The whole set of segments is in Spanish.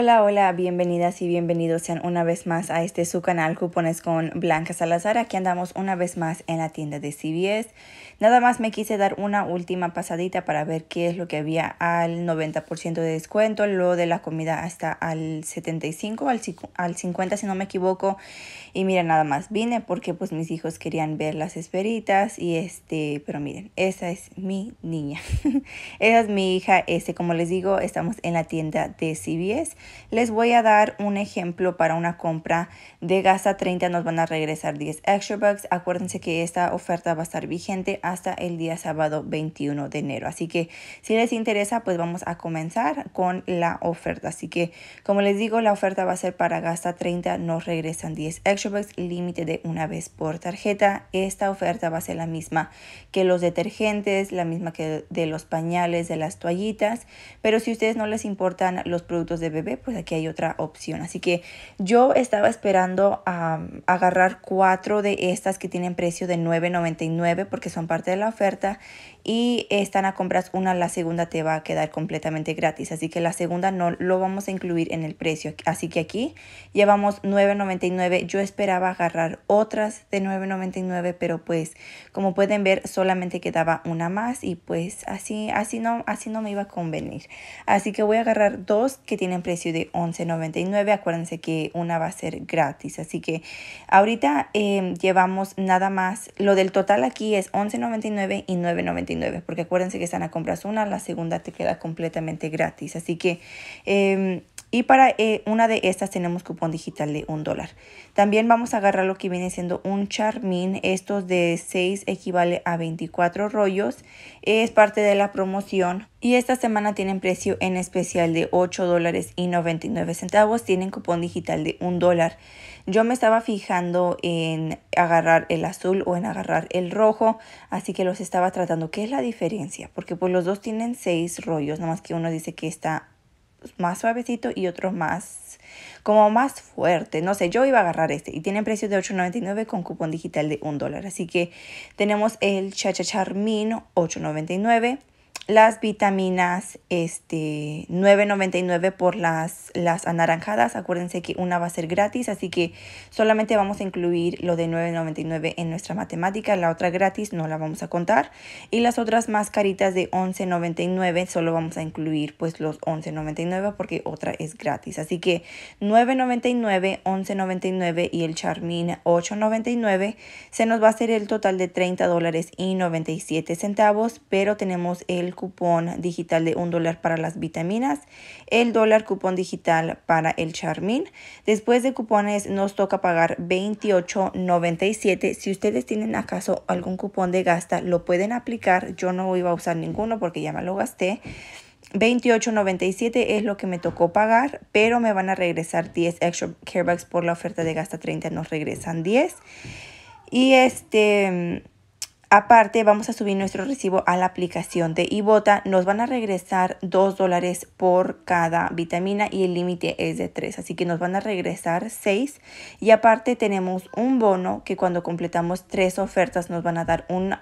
Hola, hola, bienvenidas y bienvenidos sean una vez más a este su canal Cupones con Blanca Salazar. Aquí andamos una vez más en la tienda de CBS. Nada más me quise dar una última pasadita para ver qué es lo que había al 90% de descuento, lo de la comida hasta al 75, al, 50 si no me equivoco. Y mira, nada más vine porque pues mis hijos querían ver las esferitas y este, pero miren, esa es mi niña. esa es mi hija, este, como les digo, estamos en la tienda de CBS. Les voy a dar un ejemplo para una compra de gasta 30 nos van a regresar 10 extra bucks. Acuérdense que esta oferta va a estar vigente hasta el día sábado 21 de enero. Así que si les interesa, pues vamos a comenzar con la oferta. Así que como les digo, la oferta va a ser para gasta 30 nos regresan 10 extra bucks, límite de una vez por tarjeta. Esta oferta va a ser la misma que los detergentes, la misma que de los pañales, de las toallitas, pero si ustedes no les importan los productos de bebé pues aquí hay otra opción. Así que yo estaba esperando a mm, agarrar cuatro de estas que tienen precio de 9.99 porque son parte de la oferta y están a compras una, la segunda te va a quedar completamente gratis. Así que la segunda no lo vamos a incluir en el precio. Así que aquí llevamos 9.99. Yo esperaba agarrar otras de 9.99, pero pues como pueden ver solamente quedaba una más y pues así, así, no, así no me iba a convenir. Así que voy a agarrar dos que tienen precio de 11.99, acuérdense que una va a ser gratis. Así que ahorita em, llevamos nada más, lo del total aquí es 11.99 y 9.99, porque acuérdense que están a compras una, la segunda te queda completamente gratis. Así que... Em, y para eh, una de estas tenemos cupón digital de un dólar. También vamos a agarrar lo que viene siendo un Charmin. Estos de 6 equivale a 24 rollos. Es parte de la promoción. Y esta semana tienen precio en especial de 8 dólares y 99 centavos. Tienen cupón digital de un dólar. Yo me estaba fijando en agarrar el azul o en agarrar el rojo. Así que los estaba tratando. ¿Qué es la diferencia? Porque pues los dos tienen 6 rollos. Nada más que uno dice que está más suavecito y otros más, como más fuerte. No sé, yo iba a agarrar este y tiene precio de $8.99 con cupón digital de un dólar Así que tenemos el Charmin 8.99 las vitaminas este, 9.99 por las, las anaranjadas. Acuérdense que una va a ser gratis, así que solamente vamos a incluir lo de 9.99 en nuestra matemática. La otra gratis no la vamos a contar. Y las otras más caritas de 11.99 solo vamos a incluir pues los 11.99 porque otra es gratis. Así que 9.99, 11.99 y el Charmin 8.99 se nos va a hacer el total de 30 dólares y 97 centavos, pero tenemos el cupón digital de un dólar para las vitaminas, el dólar cupón digital para el Charmin Después de cupones nos toca pagar $28.97. Si ustedes tienen acaso algún cupón de gasta, lo pueden aplicar. Yo no iba a usar ninguno porque ya me lo gasté. 28.97 es lo que me tocó pagar, pero me van a regresar 10 extra carebags por la oferta de gasta 30, nos regresan 10. Y este Aparte, vamos a subir nuestro recibo a la aplicación de Ibota. Nos van a regresar 2 dólares por cada vitamina y el límite es de 3. Así que nos van a regresar 6. Y aparte tenemos un bono que cuando completamos 3 ofertas nos van a dar un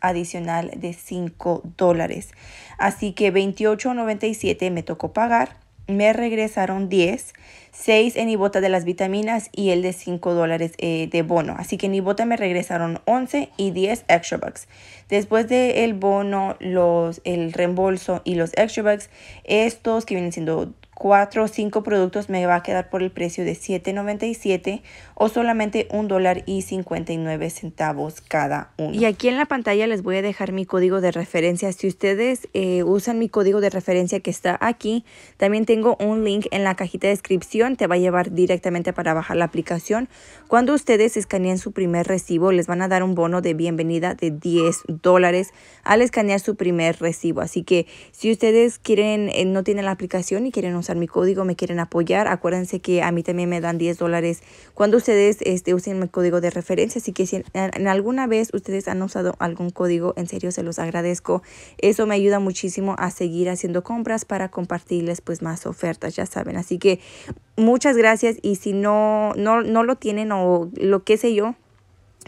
adicional de 5 dólares. Así que $28.97 me tocó pagar me regresaron 10, 6 en Ibota de las vitaminas y el de 5 dólares eh, de bono. Así que en Ibota me regresaron 11 y 10 extra bucks. Después del bono, los, el reembolso y los extra bucks, estos que vienen siendo cuatro o cinco productos me va a quedar por el precio de $7.97 o solamente $1.59 centavos cada uno. Y aquí en la pantalla les voy a dejar mi código de referencia. Si ustedes eh, usan mi código de referencia que está aquí, también tengo un link en la cajita de descripción. Te va a llevar directamente para bajar la aplicación. Cuando ustedes escaneen su primer recibo, les van a dar un bono de bienvenida de 10 dólares al escanear su primer recibo. Así que si ustedes quieren, eh, no tienen la aplicación y quieren usar mi código, me quieren apoyar, acuérdense que a mí también me dan 10 dólares cuando ustedes este, usen mi código de referencia. Así que si en, alguna vez ustedes han usado algún código, en serio se los agradezco. Eso me ayuda muchísimo a seguir haciendo compras para compartirles pues más ofertas, ya saben. Así que muchas gracias y si no, no lo tienen o lo que sé yo,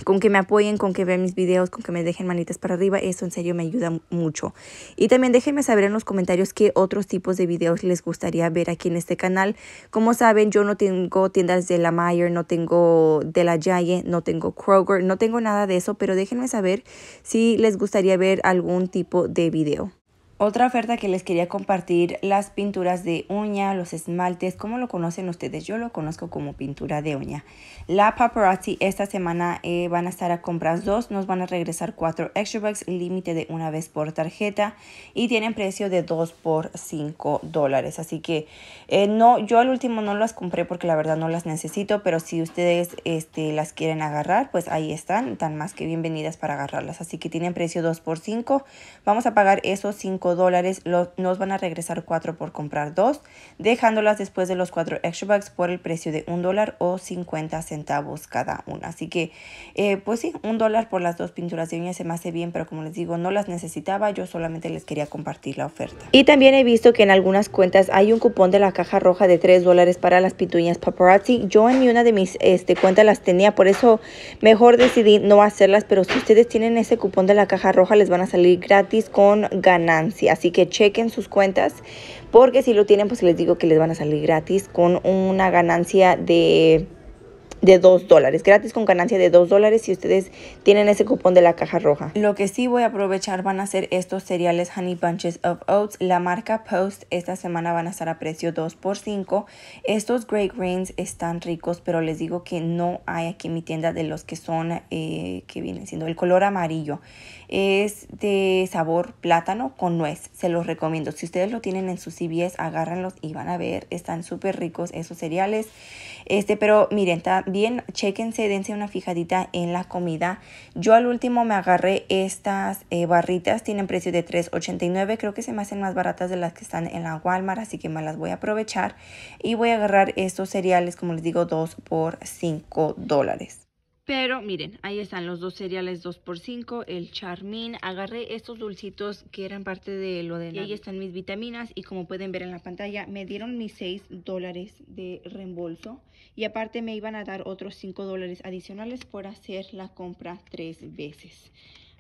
con que me apoyen, con que vean mis videos, con que me dejen manitas para arriba, eso en serio me ayuda mucho. Y también déjenme saber en los comentarios qué otros tipos de videos les gustaría ver aquí en este canal. Como saben, yo no tengo tiendas de la Mayer, no tengo de la Jaye, no tengo Kroger, no tengo nada de eso, pero déjenme saber si les gustaría ver algún tipo de video. Otra oferta que les quería compartir, las pinturas de uña, los esmaltes, ¿cómo lo conocen ustedes? Yo lo conozco como pintura de uña. La paparazzi esta semana eh, van a estar a compras dos, nos van a regresar cuatro extra bucks, límite de una vez por tarjeta y tienen precio de 2 por 5 dólares. Así que eh, no, yo al último no las compré porque la verdad no las necesito, pero si ustedes este, las quieren agarrar, pues ahí están, tan más que bienvenidas para agarrarlas. Así que tienen precio 2 por 5, vamos a pagar esos 5 dólares, nos van a regresar 4 por comprar 2, dejándolas después de los 4 extra bucks por el precio de 1 dólar o 50 centavos cada una. Así que, eh, pues sí, 1 dólar por las dos pinturas de uñas se me hace bien, pero como les digo, no las necesitaba, yo solamente les quería compartir la oferta. Y también he visto que en algunas cuentas hay un cupón de la caja roja de 3 dólares para las pintuñas paparazzi. Yo en una de mis este, cuentas las tenía, por eso mejor decidí no hacerlas, pero si ustedes tienen ese cupón de la caja roja, les van a salir gratis con ganancias así que chequen sus cuentas porque si lo tienen pues les digo que les van a salir gratis con una ganancia de de 2 dólares, gratis con ganancia de 2 dólares si ustedes tienen ese cupón de la caja roja. Lo que sí voy a aprovechar van a ser estos cereales Honey Bunches of Oats, la marca Post, esta semana van a estar a precio 2 por 5. Estos Great Greens están ricos, pero les digo que no hay aquí en mi tienda de los que son, eh, que vienen siendo el color amarillo. Es de sabor plátano con nuez, se los recomiendo. Si ustedes lo tienen en sus CVS, agárrenlos y van a ver, están súper ricos esos cereales. Este, pero miren, también chequense, dense una fijadita en la comida. Yo al último me agarré estas eh, barritas, tienen precio de $3.89, creo que se me hacen más baratas de las que están en la Walmart, así que me las voy a aprovechar. Y voy a agarrar estos cereales, como les digo, 2 por 5 dólares. Pero miren, ahí están los dos cereales 2x5, el Charmin, Agarré estos dulcitos que eran parte de lo de... ahí están mis vitaminas y como pueden ver en la pantalla, me dieron mis 6 dólares de reembolso. Y aparte me iban a dar otros 5 dólares adicionales por hacer la compra tres veces.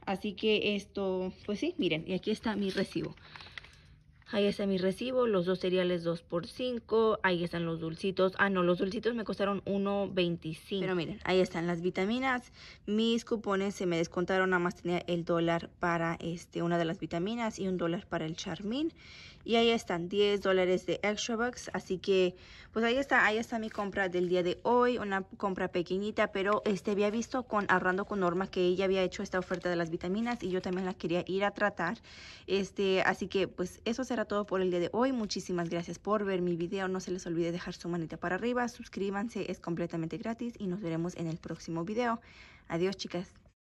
Así que esto, pues sí, miren, y aquí está mi recibo. Ahí está mi recibo, los dos cereales 2 por 5 ahí están los dulcitos. Ah, no, los dulcitos me costaron 1.25. Pero miren, ahí están las vitaminas. Mis cupones se me descontaron, nada más tenía el dólar para este, una de las vitaminas y un dólar para el charmín. Y ahí están 10 dólares de extra bucks. Así que pues ahí está, ahí está mi compra del día de hoy. Una compra pequeñita, pero este había visto con Arrando con Norma que ella había hecho esta oferta de las vitaminas y yo también la quería ir a tratar. Este, así que pues eso será todo por el día de hoy. Muchísimas gracias por ver mi video. No se les olvide dejar su manita para arriba. Suscríbanse, es completamente gratis y nos veremos en el próximo video. Adiós chicas.